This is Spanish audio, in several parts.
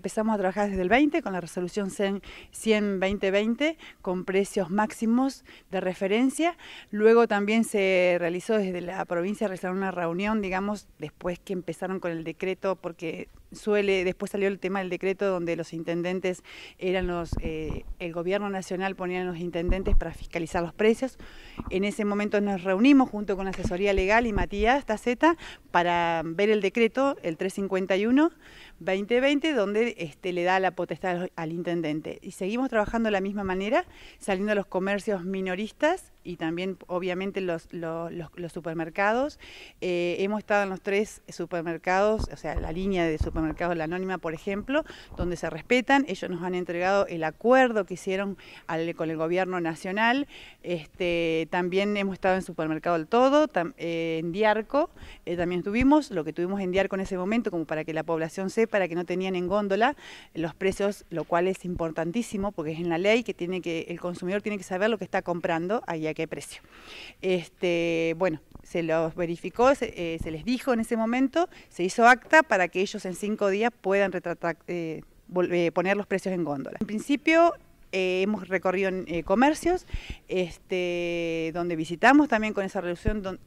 Empezamos a trabajar desde el 20 con la resolución 100-2020 e e con precios máximos de referencia. Luego también se realizó desde la provincia, realizaron una reunión, digamos, después que empezaron con el decreto porque suele, después salió el tema del decreto donde los intendentes eran los, eh, el gobierno nacional ponía a los intendentes para fiscalizar los precios. En ese momento nos reunimos junto con la asesoría legal y Matías Taceta para ver el decreto, el 351-2020, donde este, le da la potestad al intendente. Y seguimos trabajando de la misma manera, saliendo a los comercios minoristas y también obviamente los, supermercados. Eh, hemos estado en los tres supermercados, o sea, la línea de supermercados La Anónima, por ejemplo, donde se respetan. Ellos nos han entregado el acuerdo que hicieron con el gobierno nacional. Este, también hemos estado en Supermercado del Todo, eh, en Diarco, eh, también estuvimos, lo que tuvimos en Diarco en ese momento, como para que la población sepa, que no tenían en góndola los precios, lo cual es importantísimo porque es en la ley que tiene que, el consumidor tiene que saber lo que está comprando. Ahí qué precio. Este, bueno, se los verificó, eh, se, les dijo en ese momento, se hizo acta para que ellos en cinco días puedan eh, eh, poner los precios en góndola. En principio hemos recorrido comercios este, donde visitamos también con esa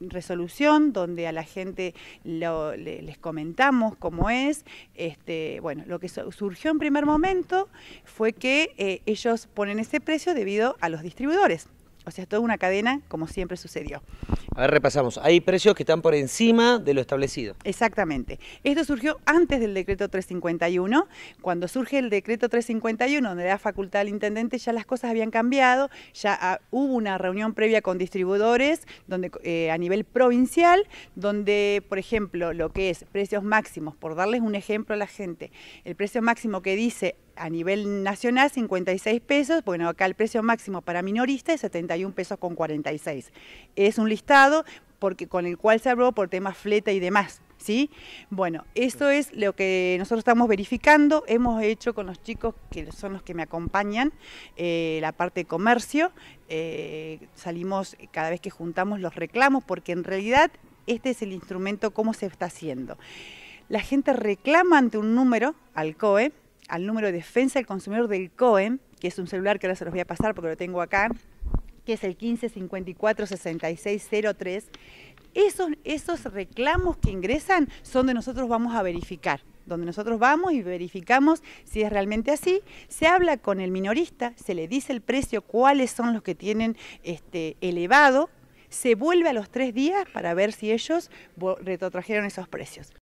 resolución, donde a la gente les comentamos cómo es. Este, bueno, lo que surgió en primer momento fue que ellos ponen ese precio debido a los distribuidores. O sea, toda una cadena, como siempre sucedió. A ver, repasamos. Hay precios que están por encima de lo establecido. Exactamente. Esto surgió antes del decreto 351. Cuando surge el decreto 351, donde da facultad al intendente, ya las cosas habían cambiado. Ya ah, hubo una reunión previa con distribuidores donde, eh, a nivel provincial, donde, por ejemplo, lo que es precios máximos, por darles un ejemplo a la gente, el precio máximo que dice a nivel nacional 56 pesos, bueno, acá el precio máximo para minorista es 71 pesos con 46. Es un listado porque, con el cual se habló por temas fleta y demás. ¿Sí? Bueno, eso es lo que nosotros estamos verificando. Hemos hecho con los chicos que son los que me acompañan eh, la parte de comercio. Eh, salimos cada vez que juntamos los reclamos porque en realidad este es el instrumento, cómo se está haciendo. La gente reclama ante un número al COE al número de defensa del consumidor del COEM, que es un celular que ahora se los voy a pasar porque lo tengo acá, que es el 1554-6603. Esos, esos reclamos que ingresan son de nosotros vamos a verificar donde nosotros vamos y verificamos si es realmente así, se habla con el minorista, se le dice el precio, cuáles son los que tienen este, elevado, se vuelve a los tres días para ver si ellos retrotrajeron esos precios.